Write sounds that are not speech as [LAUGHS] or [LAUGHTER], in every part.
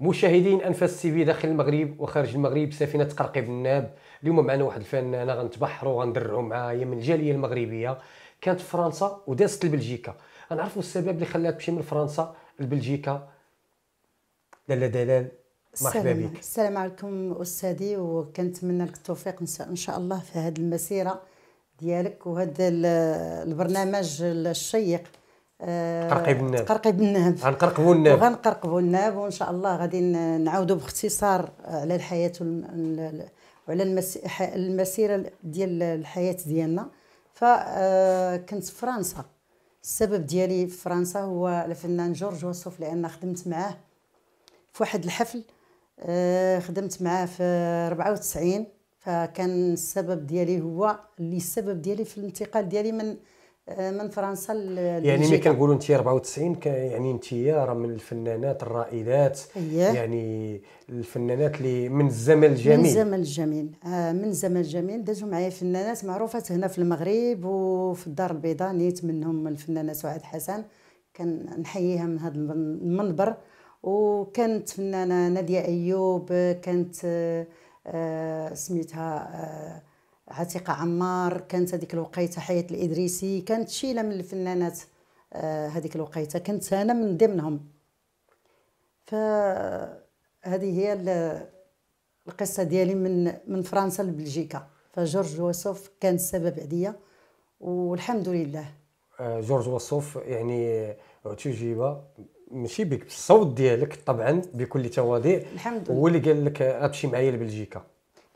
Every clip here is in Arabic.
مشاهدين انفاس سي في داخل المغرب وخارج المغرب سفينه قرقيب الناب اليوم معنا واحد الفنانه غنتبحروا وغندرعوا معاها هي من الجاليه المغربيه كانت في فرنسا ودازت لبلجيكا غنعرفوا السبب اللي خلاها تمشي من فرنسا لبلجيكا دلال دلال مرحبا بك السلام عليكم استاذي وكنتمنى لك التوفيق ان شاء الله في هذه المسيره ديالك وهذا البرنامج الشيق قرقب الناب قرقب الناب غنقرقبوا الناب غنقرقبوا الناب وان شاء الله غادي نعاودوا باختصار على الحياه وعلى المسيره ديال الحياه ديالنا فكنت آه، في فرنسا السبب ديالي في فرنسا هو الفنان جورج وسوف لان خدمت معاه في واحد الحفل آه، خدمت معاه في 94 فكان السبب ديالي هو اللي السبب ديالي في الانتقال ديالي من من فرنسا يعني ملي كنقولوا انت 94 يعني انت راه من الفنانات الرائدات يعني الفنانات اللي من الزمن الجميل من الزمن الجميل آه، من الزمن الجميل دازوا معايا فنانات معروفات هنا في المغرب وفي الدار البيضاء نيت منهم الفنانه سعاد حسن كنحييها من هذا المنبر وكانت فنانه ناديه ايوب كانت آه، آه، سميتها عتيقه عمار كانت هذيك الوقيته حياه الادريسي كانت شيله من الفنانات آه، هذيك الوقيته كنت انا من ضمنهم فهذه هي القصه ديالي من من فرنسا لبلجيكا فجورج وصوف كان السبب عليا والحمد لله آه، جورج وصوف يعني تجيبة ماشي بك بالصوت ديالك طبعا بكل تواضع الحمد لله هو اللي قال لك غتمشي معايا لبلجيكا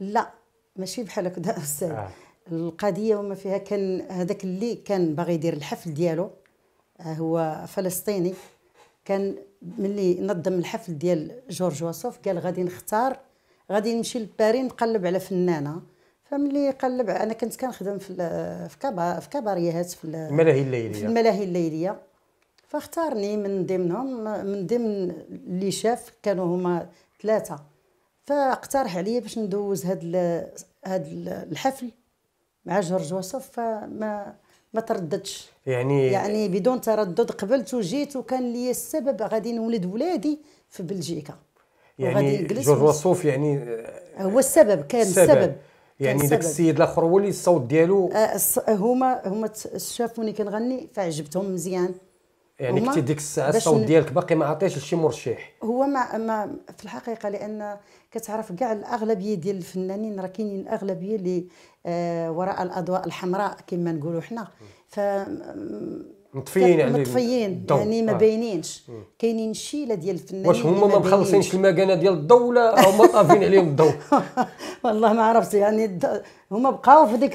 لا ماشي بحال هكذا استاذ آه. القضيه وما فيها كان هذاك اللي كان باغي يدير الحفل ديالو آه، هو فلسطيني كان ملي نظم الحفل ديال جورج واسوف قال غادي نختار غادي نمشي لباري نقلب على فنانه فملي قلب انا كنت كنخدم في في كبار في كباريات في الملاهي الليليه في الملاهي الليليه فاختارني من ضمنهم من ضمن اللي شاف كانوا هما ثلاثه فاقترح عليا باش ندوز هاد هاد الحفل مع جورج وصف فما ما ترددش يعني يعني بدون تردد قبلت وجيت وكان لي السبب غادي نولد ولادي في بلجيكا يعني جورج وصوف يعني هو السبب كان السبب, السبب. يعني داك السيد الاخر هو اللي الصوت ديالو آه، هما هما شافوني كنغني فعجبتهم مزيان يعني كنتي ديك الساعه الصوت ديالك باقي ما عطيش لشي مرشح هو ما, ما في الحقيقه لان كتعرف كاع الاغلبيه ديال الفنانين راه كاينين الاغلبيه اللي آه وراء الاضواء الحمراء كما نقولوا حنا ف مطفيين مطفيين يعني, يعني ما آه. باينينش كاينين شيله ديال الفنانين واش هما ما مخلصينش المكانه ديال الضو ولا هما طافين عليهم الضو [LAUGHS] والله ما عرفت يعني هما بقاو في ديك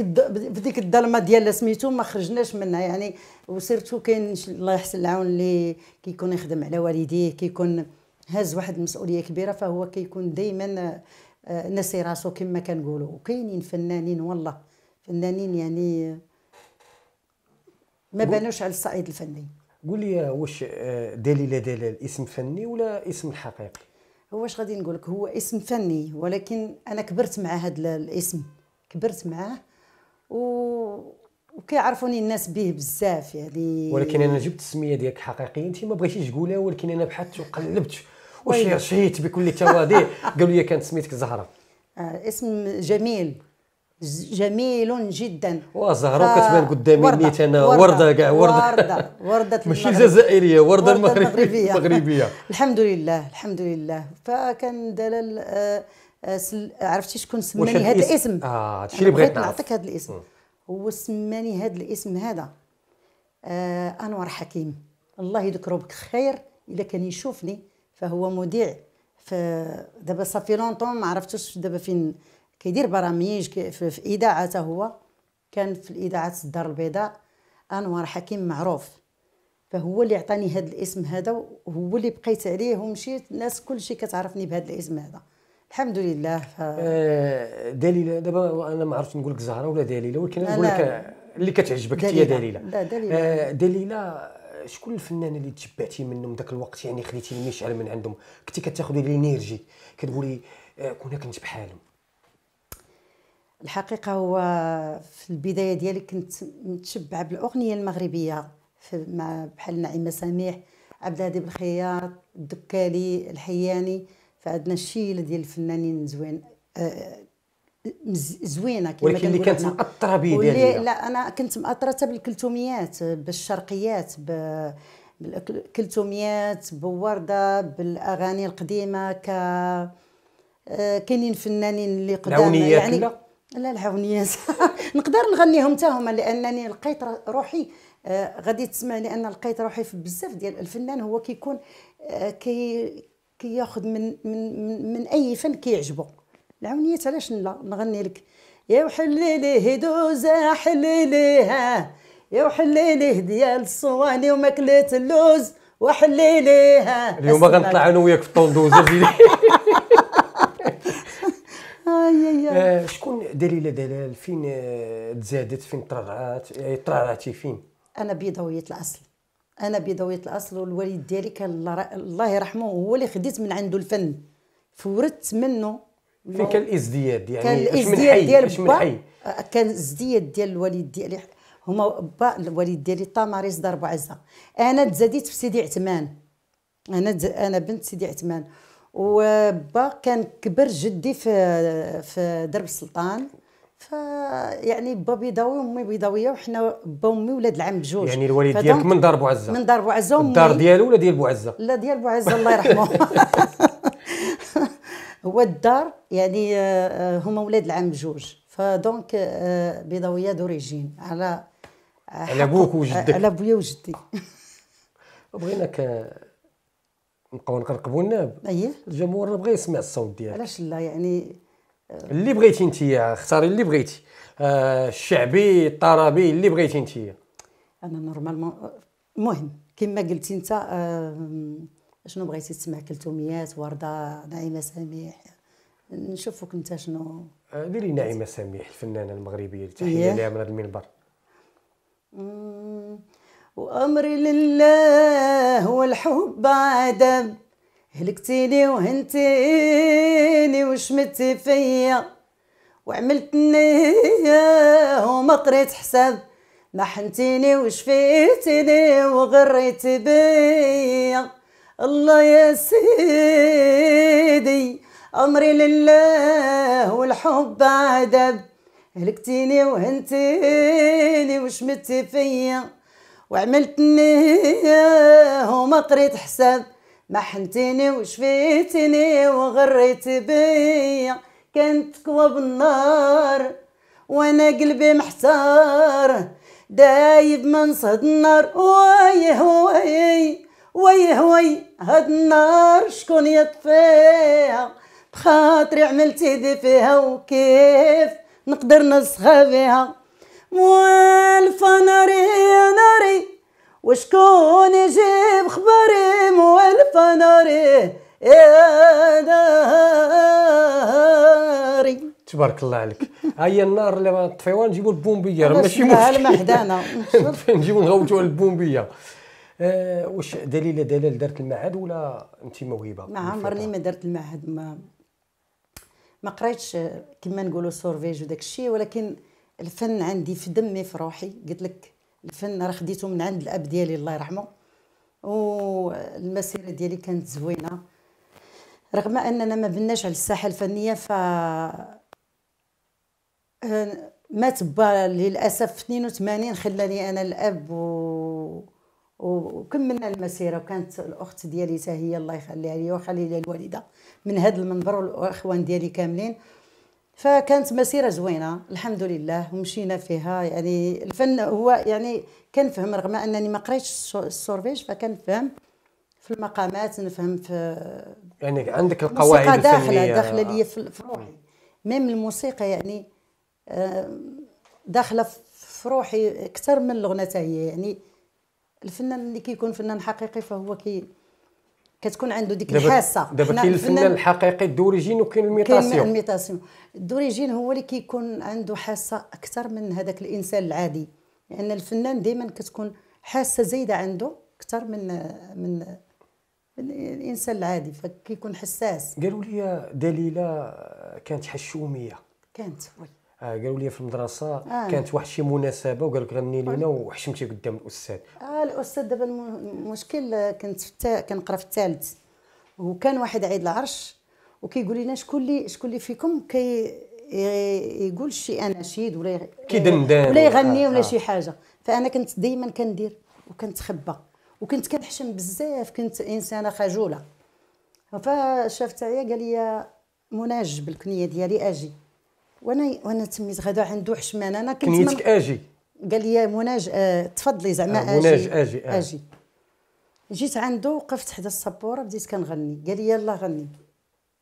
في ديك الظلمه ديال سميتو ما خرجناش منها يعني وسيرتو كاين الله يحسن العون اللي كيكون يخدم على والديه كيكون هاز واحد المسؤوليه كبيره فهو كيكون دائما آه، نسي راسو كما كنقولوا وكاينين فنانين والله فنانين يعني ما بانوش على الصعيد الفني قول لي واش آه، دليل دلال اسم فني ولا اسم حقيقي هو واش غادي نقول لك هو اسم فني ولكن انا كبرت مع هذا الاسم كبرت معاه و وكيعرفوني الناس به بزاف يعني ولكن انا جبت السميه ديالك حقيقيه انت ما بغيتيش تقولها ولكن انا بحثت وقلبت وشرشيت بكل تواضع [LAUGHS] قالوا لي كانت سميتك زهره آه اسم جميل جميل جدا وزهره ف... كتبان قدامي نيت انا ورده كاع ورده ورده ورده [LAUGHS] ماشي جزائريه ورده, المغربيه المغربيه الحمد لله الحمد لله فكان دلال آه، آه، عرفتي شكون سماني هذا الاسم اه هادشي اللي بغيت نعطيك هذا الاسم هو سماني هذا الاسم هذا آه انور حكيم الله يذكره بخير اذا كان يشوفني فهو مذيع فدابا صافي لونطون ما عرفتش دابا فين كيدير برامج في اذاعه هو كان في الاذاعه الدار البيضاء انوار حكيم معروف فهو اللي عطاني هذا الاسم هذا وهو اللي بقيت عليه ومشيت الناس كلشي كتعرفني بهذا الاسم هذا الحمد لله ف... آه دليله دابا انا ما عرفتش نقول لك زهره ولا دليله ولكن نقول لك اللي كتعجبك هي دليله لا دليله آه دليله شكون الفنان اللي تبعتي منهم ذاك الوقت يعني خديتي المشعل من عندهم كنتي كتاخذي لينيرجي كتقولي آه، كون كنت بحالهم الحقيقه هو في البدايه ديالي كنت متشبعه بالاغنيه المغربيه مع بحال نعيمه سميح عبد الهادي بالخياط الدكالي الحياني فعندنا الشيله ديال الفنانين زوين آه، زوينه كما ولكن اللي كانت مأطره بي ديالي لا انا كنت مأطره بالكلثوميات بالشرقيات بالكلثوميات بورده بالاغاني القديمه ك آه، كاينين فنانين اللي قدام يعني لا العونيات [LAUGHS] نقدر نغنيهم حتى هما لانني لقيت روحي آه، غادي تسمعني لان لقيت روحي في بزاف ديال الفنان هو كيكون آه، كي كياخذ من من من اي فن كيعجبو العونيات علاش لا نغني لك يا وحليلي هدوزا حليليها يا وحليلي ديال الصواني وماكله اللوز وحليليها اليوم غنطلع انا وياك في الطوندوزه [LAUGHS] آي آي. Eh, شكون دليله دلال فين آه، تزادت فين ترعات آه، ترعاتي فين انا بيضاويه الاصل انا بيضاويه الاصل والوالد ديالي كان الله يرحمه هو اللي خديت من عنده الفن فورثت منه فين كان الازدياد يعني كان الازدياد ديال با آه، كان الازدياد ديال الوالد ديالي هما با الوالد ديالي طاماريس دار بوعزه انا تزاديت في سيدي عثمان انا انا بنت سيدي عثمان وبا كان كبر جدي في في درب السلطان ف يعني با بيضاوي وامي بيضاويه وحنا با وامي ولاد العم بجوج يعني الوالد ديالك من دار بوعزه من دار بوعزه الدار ديالو ولا ديال بوعزه لا ديال بوعزه الله يرحمه [LAUGHS] هو الدار يعني آه، هما ولاد العم بجوج فدونك آه، بيضاويه دوريجين على على بوك وجدك على بويا وجدي بغيناك آه، نبقاو نقرقبو الناب اييه الجمهور بغى يسمع الصوت ديالك علاش لا يعني آه، اللي بغيتي انت اختاري اللي بغيتي آه، الشعبي الطربي اللي بغيتي انت انا نورمالمون المهم آه، كما قلتي انت شنو بغيتي تسمع كلثوميات ورده نعيمه سميح نشوفك انت شنو ديري نعيمه سميح الفنانه المغربيه اللي تحيه إيه. لها من هذا المنبر وأمري لله والحب عدم هلكتيني وهنتيني وشمتي فيا وعملتني وما قريت حساب ما حنتيني وشفيتيني وغريت بيا الله يا سيدي أمري لله والحب عذاب هلكتيني وهنتيني وشمتي فيا وعملتني وما قريت حساب ما حنتيني وشفيتني وغريت بيا كانت تكوى بالنار وانا قلبي محتار دايب ما نصهد النار ويه وي ويه وي هاد النار شكون يطفيها بخاطري عملتي دي فيها وكيف نقدر نسخى فيها موالفة ناري يا ناري وشكون يجيب خبري موالفة ناري يا ناري تبارك الله عليك هيا النار اللي ما نجيبو البومبيه ماشي مشكل ما حدانا [LAUGHS] على البومبيه آه، واش دليله دلال درت المعهد ولا انت موهبه ما عمرني ما درت المعهد ما ما قريتش كما نقولوا سورفيج وداك الشيء ولكن الفن عندي في دمي في روحي قلت لك الفن راه خديته من عند الاب ديالي الله يرحمه والمسيره ديالي كانت زوينه رغم اننا ما بناش على الساحه الفنيه ف مات با للاسف 82 خلاني انا الاب و... وكملنا المسيره وكانت الاخت ديالي حتى هي الله يخليها لي وخلي لي الوالده من هذا المنبر والاخوان ديالي كاملين فكانت مسيره زوينه الحمد لله ومشينا فيها يعني الفن هو يعني كنفهم رغم انني ما قريتش السورفيج فكنفهم في المقامات نفهم في يعني عندك القواعد الفنيه داخله داخله آه. لي في روحي ميم الموسيقى يعني داخله في روحي اكثر من الغنى هي يعني الفنان اللي كيكون فنان حقيقي فهو كي كتكون عنده ديك الحاسه دابا كاين الفنان الحقيقي دوريجين وكاين الميتاسيون الميتاسيون الدوريجين هو اللي كيكون عنده حاسه اكثر من هذاك الانسان العادي لان يعني الفنان دائما كتكون حاسه زايده عنده اكثر من من الانسان العادي فكيكون حساس قالوا لي دليله كانت حشوميه كانت وي آه، قالوا لي في المدرسه آه. كانت واحد شي مناسبه وقال لك غني لينا وحشمتي قدام الاستاذ اه الاستاذ دابا المشكل كنت في التا... كنقرا في الثالث وكان واحد عيد العرش وكيقول لنا شكون اللي شكون اللي فيكم كي يقول شي اناشيد ولا كيدندن ولا يغني ولا آه. شي حاجه فانا كنت دائما كندير وكنتخبى وكنت كنحشم بزاف كنت انسانه خجوله فشافت عيا قال لي مناج بالكنيه الكنيه ديالي اجي وانا وانا تميت غدا عنده حشمان انا كنت كنيتك من... اجي قال لي مناج آه تفضلي زعما آه مناج اجي اجي, آه. آجي. جيت عنده وقفت حدا السبوره بديت كنغني قال لي يلا غني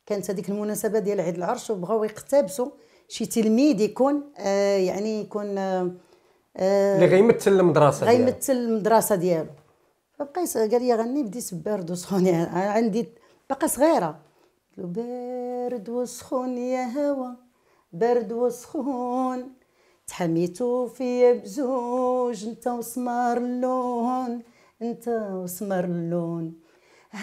كانت هذيك المناسبه ديال عيد العرش وبغاو يقتبسوا شي تلميذ يكون آه يعني يكون آه, آه، اللي غيمثل المدرسه ديالو غيمثل المدرسه ديالو فبقيت قال لي غني بديت بارد وسخون يعني عندي باقا صغيره قلت له بارد وسخون يا هوا برد وسخون تحميتو فيا بزوج انت وسمر اللون انت وسمر اللون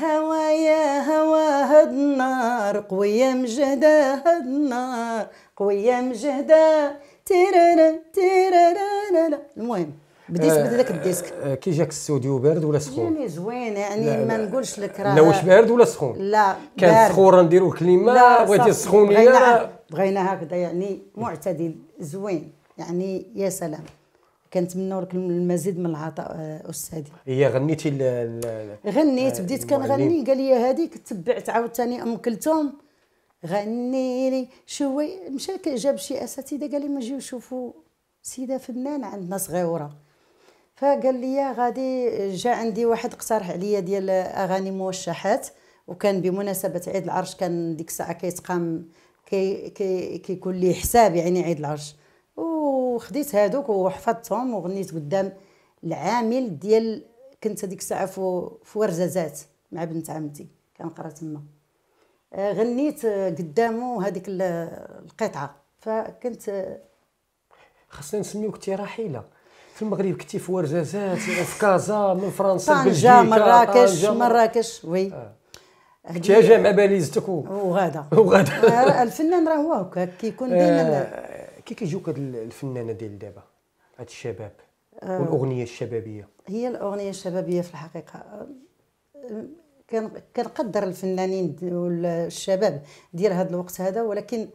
هوايا هوا هاد النار قوية مجهدة هاد النار قوية مجهدة تيرانا تيرانا المهم بديت آه بداك الديسك آه كي جاك السوديو بارد ولا سخون؟ يعني زوين يعني لا ما لا نقولش لك راه لا واش بارد ولا سخون؟ لا كان سخون نديرو كلمة بغيتي سخونيه بغينا هكذا يعني معتدل زوين يعني يا سلام كنتمنوا لك المزيد من العطاء آه، استاذي هي غنيتي الـ غنيت آه، بديت كنغني قال لي هذيك تبعت عاوتاني ام كلثوم غني لي شوي مشى جاب شي اساتذه قال لي ما جيو شوفوا سيده فنانه عندنا صغيوره فقال لي غادي جا عندي واحد اقترح عليا ديال اغاني موشحات وكان بمناسبه عيد العرش كان ديك الساعه كيتقام كي كي كيكون لي حساب يعني عيد العرش وخديت هادوك وحفظتهم وغنيت قدام العامل ديال كنت هذيك الساعه في ورزازات مع بنت عمتي كنقرا تما آه، غنيت قدامه هذيك القطعه فكنت خاصني نسميوك انت رحيله في المغرب كنتي في ورزازات في كازا من فرنسا لبلجيكا طنجه مراكش مراكش وي آه. احتياجه مع باليزتك [LAUGHS] وغادا وغادا [LAUGHS] آه، الفنان راه هو هكا كيكون دائما آه، كي كيجيوك هاد الفنانه ديال دابا هاد الشباب آه. والاغنيه الشبابيه هي الاغنيه الشبابيه في الحقيقه كنقدر الفنانين والشباب ديال هذا الوقت هذا ولكن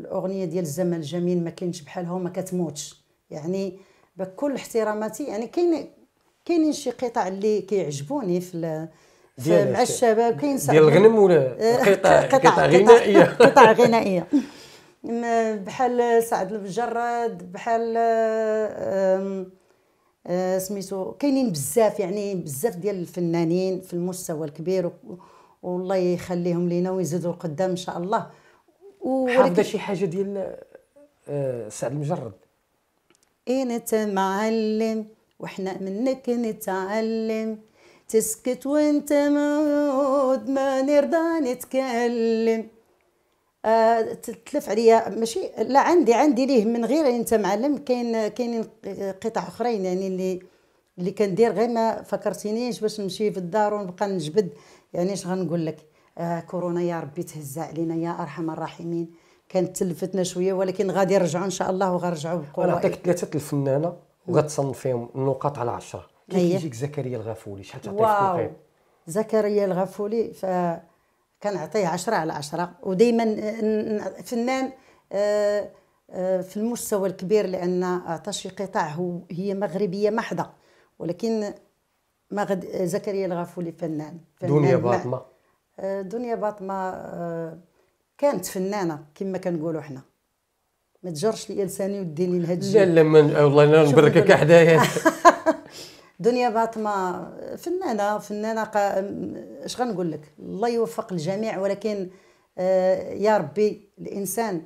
الاغنيه ديال الزمن الجميل ما كاينش بحالها وما كتموتش يعني بكل احتراماتي يعني كاين كاينين شي قطع اللي كيعجبوني في مع الشباب كاين ديال الغنم ولا [LAUGHS] آه، قطع قطع غنائيه [LAUGHS] قطع غنائيه [LAUGHS] بحال سعد البجراد بحال آه، سميتو كاينين بزاف يعني بزاف ديال الفنانين في المستوى الكبير والله يخليهم لينا ويزيدوا القدام ان شاء الله حافظه شي حاجه ديال آه، سعد المجرد اين نتمعلم وحنا منك نتعلم تسكت وانت موجود ما نرضى نتكلم آه تلف عليا ماشي لا عندي عندي ليه من غير انت معلم كاين كاينين قطع اخرين يعني اللي اللي كندير غير ما فكرتينيش باش نمشي في الدار ونبقى نجبد يعني اش غنقول لك آه كورونا يا ربي تهزها علينا يا ارحم الراحمين كانت تلفتنا شويه ولكن غادي نرجعوا ان شاء الله وغنرجعوا بقوه انا عطيك ثلاثه الفنانه وغتصنفيهم النقاط على عشرة كيف يجيك طيب. زكريا الغفولي شحال تعطيه في زكريا الغفولي ف كنعطيه 10 على 10 ودائما فنان آه، آه، في المستوى الكبير لان عطى شي قطاع هو هي مغربيه محضه ولكن ما غد زكريا الغفولي فنان, فنان دنيا باطمه آه، دنيا باطمه كانت فنانه كما كنقولوا حنا ما تجرش لي لساني وديني لهاد الشيء لا لا والله انا نبركك حدايا [LAUGHS] دنيا باطمه فنانه فنانه اش غنقول لك الله يوفق الجميع ولكن آه، يا ربي الانسان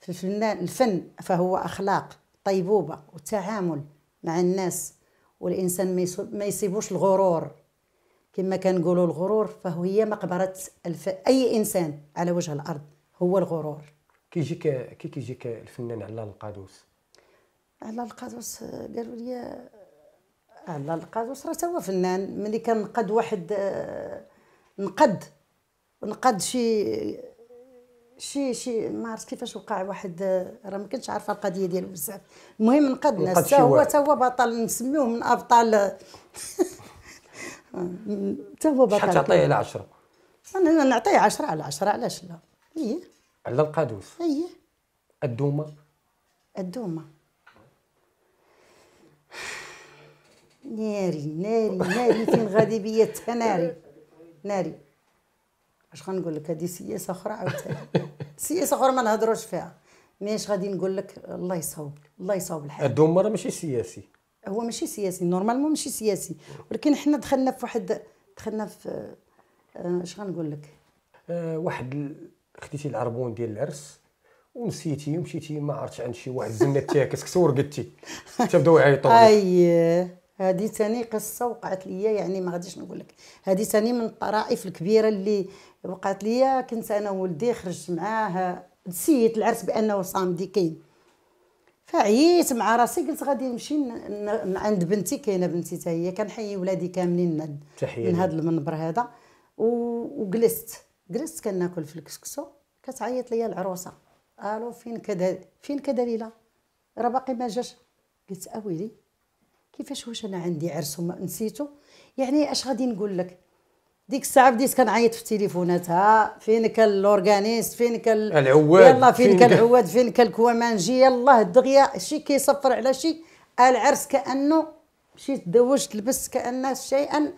في الفنان الفن فهو اخلاق طيبوبه والتعامل مع الناس والانسان ما يصيبوش الغرور كما كنقولوا الغرور فهو هي مقبره الف... اي انسان على وجه الارض هو الغرور كيجيك كي كيجيك الفنان على القادوس على القادوس آه، قالوا لي الله القاد وصرا هو فنان ملي كان نقد واحد آه، نقد نقد شي شي شي ما عرفت كيفاش وقع واحد آه، راه ما كنتش عارفه القضيه ديالو بزاف المهم نقد ناس حتى هو حتى هو بطل نسميوه من ابطال آه، حتى هو بطل شحال تعطيه على 10 انا نعطيه 10 على 10 علاش لا ايه على القادوس ايه الدومه الدومه ناري ناري ناري فين غادي بيا حتى ناري ناري اش غنقول لك هذه سياسه اخرى عاوتاني سياسه اخرى ما نهضروش فيها اش غادي نقول لك الله يصاوب الله يصاوب الحال الدوم راه ماشي سياسي هو ماشي سياسي نورمالمون ماشي سياسي ولكن حنا دخلنا في واحد دخلنا في آه، اش غنقول لك أه واحد خديتي العربون ديال العرس ونسيتي ومشيتي ما عرفتش عند شي واحد زنات تاكسك ورقدتي [LAUGHS] تبداو بداو يعيطوا اييه هذه ثاني قصه وقعت لي يعني ما غاديش نقول لك هذه ثاني من الطرائف الكبيره اللي وقعت لي كنت انا وولدي خرجت معاه نسيت العرس بانه صامدي كاين فعييت مع راسي قلت غادي نمشي عند بنتي كاينه بنتي حتى هي كنحيي ولادي كاملين من هذا المنبر هذا وجلست جلست كناكل في الكسكسو كتعيط ليا العروسه الو فين كذا فين كذا ليلى راه باقي ما جاش قلت اويلي كيفاش واش انا عندي عرس وما نسيته يعني اش غادي نقول لك ديك الساعه بديت كنعيط في التليفونات ها فين كان لورغانيست فين كان العواد يلا فين كان العواد فين كان الكوامانجي يلا الدغيا شي كيصفر على شي العرس كانه مشيت تزوجت لبست كان شيئا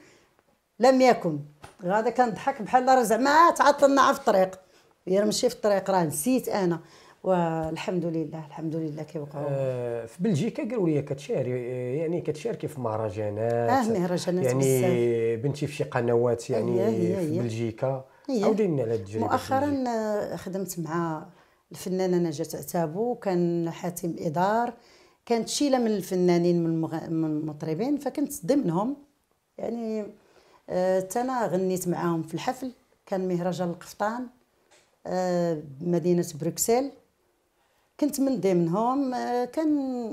لم يكن غادا كنضحك بحال راه زعما تعطلنا في الطريق يرمشي ماشي في الطريق راه نسيت انا والحمد لله الحمد لله كيوقعوا آه في بلجيكا قالوا لي كتشاري يعني كتشاركي في مهرجانات اه مهرجانات يعني بزاف. بنتي في شي قنوات يعني هي هي هي. في بلجيكا عاودي لنا على التجربه مؤخرا خدمت مع الفنانه نجاة عتابو كان حاتم ادار كانت شيله من الفنانين من, المطربين فكنت ضمنهم يعني آه انا غنيت معاهم في الحفل كان مهرجان القفطان آه، مدينه بروكسل كنت من ضمنهم آه، كان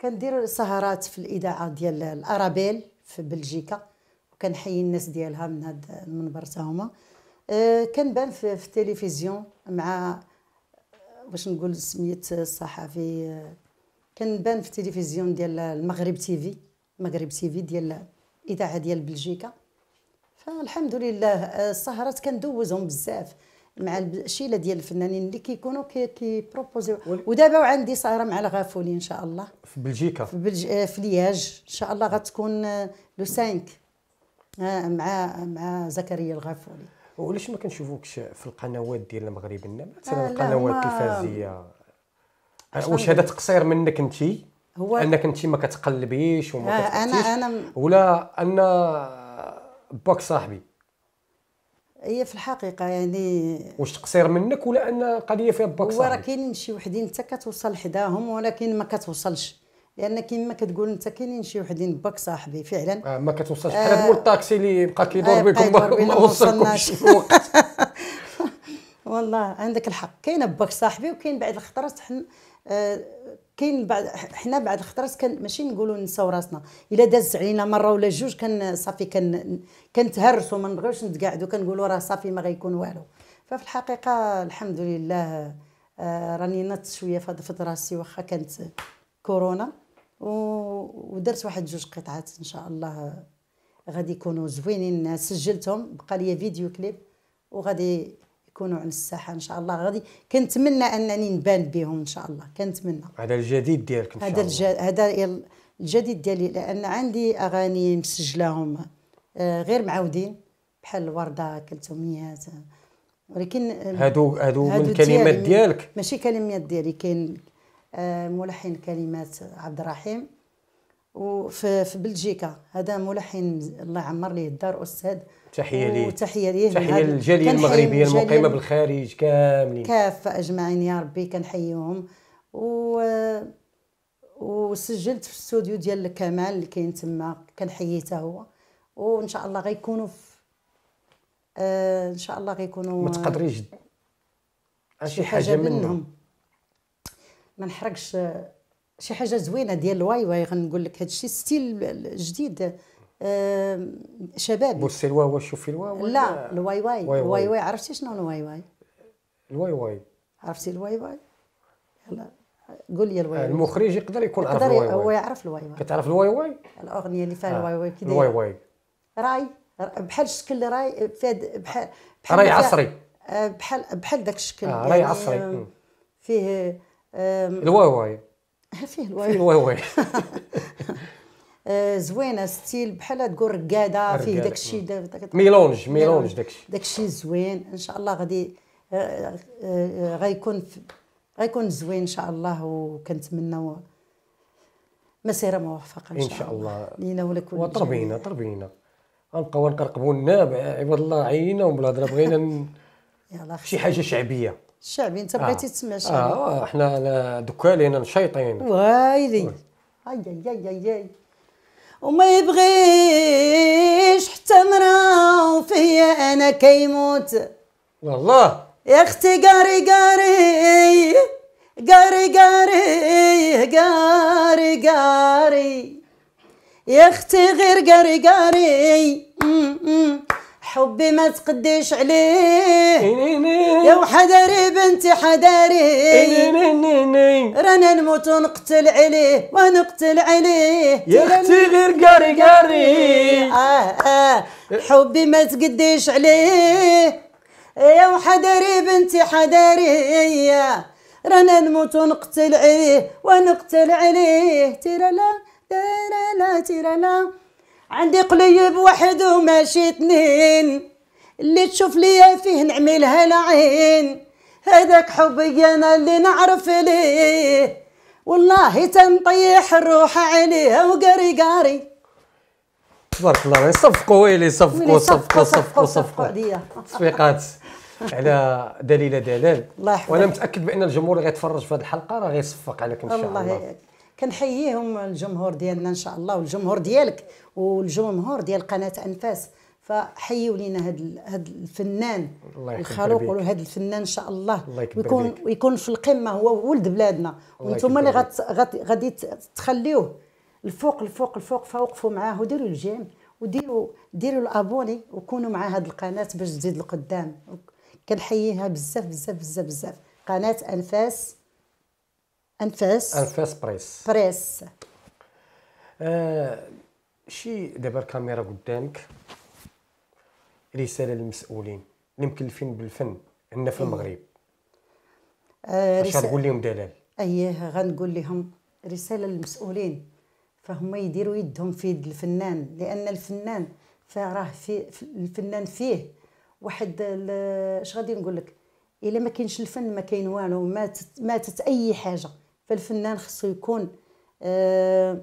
كندير سهرات في الاذاعه ديال الارابيل في بلجيكا وكنحيي الناس ديالها من هذا المنبر تا هما آه، كنبان في التلفزيون مع باش نقول سميت الصحفي آه، كنبان في التلفزيون ديال المغرب تيفي المغرب تيفي ديال الاذاعه ديال بلجيكا فالحمد لله السهرات كندوزهم بزاف مع الشيله ديال الفنانين اللي كيكونوا كي كيبروبوزيو ودابا عندي صايره مع الغافولي ان شاء الله في بلجيكا في, بلج... آه، في لياج ان شاء الله غتكون آه، لو 5 آه، مع مع زكريا الغافولي وليش ما كنشوفوكش في القنوات ديال المغرب مثلا القنوات التلفازيه واش هذا تقصير منك انت هو انك انت ما كتقلبيش وما آه كتقلبيش انا انا ولا ان باك صاحبي هي في الحقيقه يعني واش تقصير منك ولا ان القضيه فيها باك هو راه كاينين شي وحدين حتى كتوصل حداهم ولكن ما كتوصلش لان يعني كما كتقول انت كاينين شي وحدين باك صاحبي فعلا آه ما كتوصلش بحال هذا آه الطاكسي اللي بقى آه، كيدور بكم ما وصلكمش في الوقت [LAUGHS] والله عندك الحق كاين باك صاحبي وكاين بعد الخطرات حنا آه كاين بعض حنا بعض الخطرات كان ماشي نقولوا نساو راسنا الا داز علينا مره ولا جوج كان صافي كان كنتهرسوا ما نبغيوش نتقاعدوا كنقولوا راه صافي ما غيكون والو ففي الحقيقه الحمد لله آه راني نط شويه في راسي واخا كانت كورونا ودرت واحد جوج قطعات ان شاء الله غادي يكونوا زوينين سجلتهم بقى لي فيديو كليب وغادي يكونوا على الساحه ان شاء الله غادي كنتمنى انني نبان بهم ان شاء الله كنتمنى هذا الجديد ديالك ان شاء هذا الج... هذا الجديد ديالي لان عندي اغاني مسجلاهم آه، غير معاودين بحال الورده كلثوميات آه، ولكن آه، هادو هادو من الكلمات ديالك ماشي كلمات ديالي كاين ملحن كلمات عبد الرحيم وفي في بلجيكا هذا ملحن الله يعمر ليه الدار استاذ تحيه ليه وتحيه ليه تحيه للجاليه المغربيه المقيمه بالخارج كاملين كافه اجمعين يا ربي كنحييهم و وسجلت في الاستوديو ديال الكمال اللي كاين تما كنحييه حتى هو وان شاء الله غيكونوا في آه ان شاء الله غيكونوا ما تقدريش شي حاجه منهم ما نحرقش شي حاجه زوينه ديال الواي واي غنقول لك هذا الشيء ستيل جديد آه، شبابي بصي الواو شوفي الواو لا الواي واي الواي واي, عرفتي شنو الواي واي الواي واي عرفتي الواي واي يلا قول لي الواي واي المخرج يقدر يكون عارف الواي واي هو يعرف الواي واي كتعرف الواي واي الاغنيه اللي فيها آه، الواي واي كي الواي واي راي بحال شكل راي فاد بحال بحال راي عصري آه، بحال بحال داك الشكل آه راي يعني عصري فيه الواي واي فيه الواي الواي واي زوينه ستيل بحال تقول رقاده فيه داك الشيء ميلونج ميلونج داك الشيء داك الشيء زوين ان شاء الله غادي آه، آه، آه، غيكون غيكون زوين ان شاء الله وكنتمناو مسيره موفقه ان شاء الله لينا ولكم وطربينا طربينا غنبقاو نقرقبوا النابع عباد الله عينا وبلا بغينا [LAUGHS] شي حاجه شعبيه الشعبي انت آه. بغيتي تسمع آه، شعبي اه حنا دكالين نشيطين وايلي اي اي اي اي وما يبغيش حتى مرا وفيا انا كيموت والله يا اختي قاري قاري قاري قاري قاري قاري يا اختي غير قاري قاري حبي ما تقديش عليه يا وحداري بنتي حداري رانا نموت ونقتل عليه ونقتل عليه يا اختي غير قاري قاري آه آه حبي ما تقديش عليه يا وحداري بنتي حداري رانا نموت ونقتل عليه ونقتل عليه تيرالا تيرالا تيرالا عندي قليب واحد وماشي اثنين اللي تشوف ليا فيه نعملها العين هذاك حبي انا اللي نعرف ليه والله تنطيح الروح عليه وقري قاري تبارك الله صفقوا ويلي صفقوا صفقوا صفقوا صفقوا تصفيقات على دليل دلال [LAUGHS] الله وانا متاكد بان الجمهور اللي غيتفرج في هذه الحلقه راه غيصفق عليك ان شاء الله الله كنحييهم الجمهور ديالنا ان شاء الله والجمهور ديالك والجمهور ديال قناه انفاس فحيوا لينا هذا هذا الفنان الخلوق وهذا الفنان ان شاء الله, الله ويكون ويكون في القمه هو ولد بلادنا وانتم اللي غادي تخليوه الفوق الفوق الفوق فوقفوا معاه وديروا الجيم وديروا ديروا الابوني وكونوا مع هذه القناه باش تزيد لقدام كنحييها بزاف بزاف بزاف بزاف قناه انفاس انفاس انفاس بريس بريس آه شي دابا الكاميرا قدامك رساله للمسؤولين اللي مكلفين بالفن عندنا في إيه. المغرب آه اش غتقول لهم دلال اييه غنقول لهم رساله للمسؤولين فهم يديروا يدهم في يد الفنان لان الفنان فراه في الفنان فيه واحد اش غادي نقول لك الا ما كاينش الفن ما كاين والو ماتت ماتت اي حاجه فالفنان خصو يكون أه,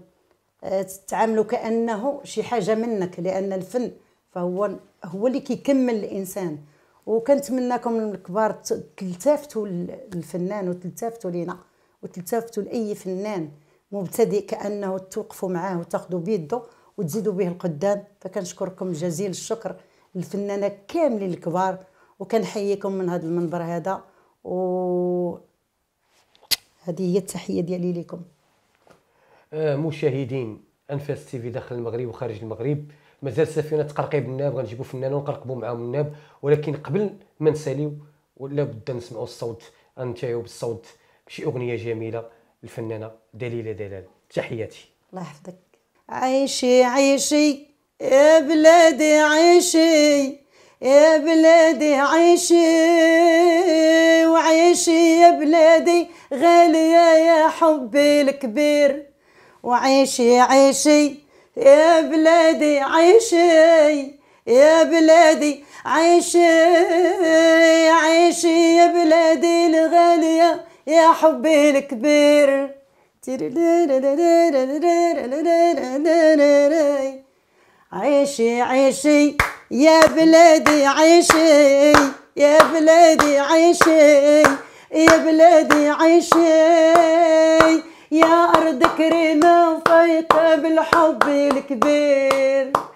آه، تتعاملوا كانه شي حاجه منك لان الفن فهو هو اللي كيكمل الانسان وكنتمناكم الكبار تلتفتوا للفنان وتلتفتوا لينا وتلتفتوا لاي فنان مبتدئ كانه توقفوا معاه وتاخذوا بيده وتزيدوا به القدام فكنشكركم جزيل الشكر للفنانه كاملين الكبار وكنحييكم من هذا المنبر هذا و هذه هي التحيه ديالي لكم آه، مشاهدين انفاس تي في داخل المغرب وخارج المغرب مازال سفينه تقرقي الناب غنجيبو فنان ونقرقبو معاهم الناب ولكن قبل ما نساليو ولا بد نسمعوا الصوت ننتهيو بالصوت بشي اغنيه جميله الفنانه دليله دلال تحياتي الله يحفظك عيشي عيشي يا بلادي عيشي يا بلادي عيشي وعيشي يا بلادي غالية يا حبي الكبير وعيشي عيشي يا بلادي عيشي يا بلادي عيشي عيشي يا بلادي الغالية يا حبي الكبير عيشي عيشي يا بلادي عيشي يا بلادي عيشي يا بلادي عيشي يا أرض كريمة وفايقة بالحب الكبير